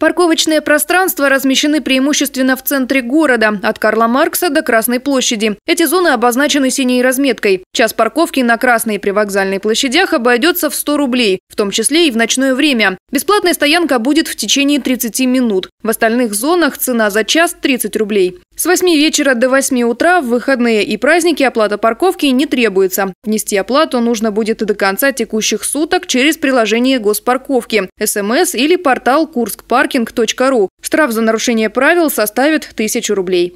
Парковочные пространства размещены преимущественно в центре города, от Карла Маркса до Красной площади. Эти зоны обозначены синей разметкой. Час парковки на Красной и привокзальной площадях обойдется в 100 рублей, в том числе и в ночное время. Бесплатная стоянка будет в течение 30 минут. В остальных зонах цена за час 30 рублей. С 8 вечера до 8 утра в выходные и праздники оплата парковки не требуется. Внести оплату нужно будет до конца текущих суток через приложение госпарковки, смс эм или портал КурскПаркинг.ру. Штраф за нарушение правил составит 1000 рублей.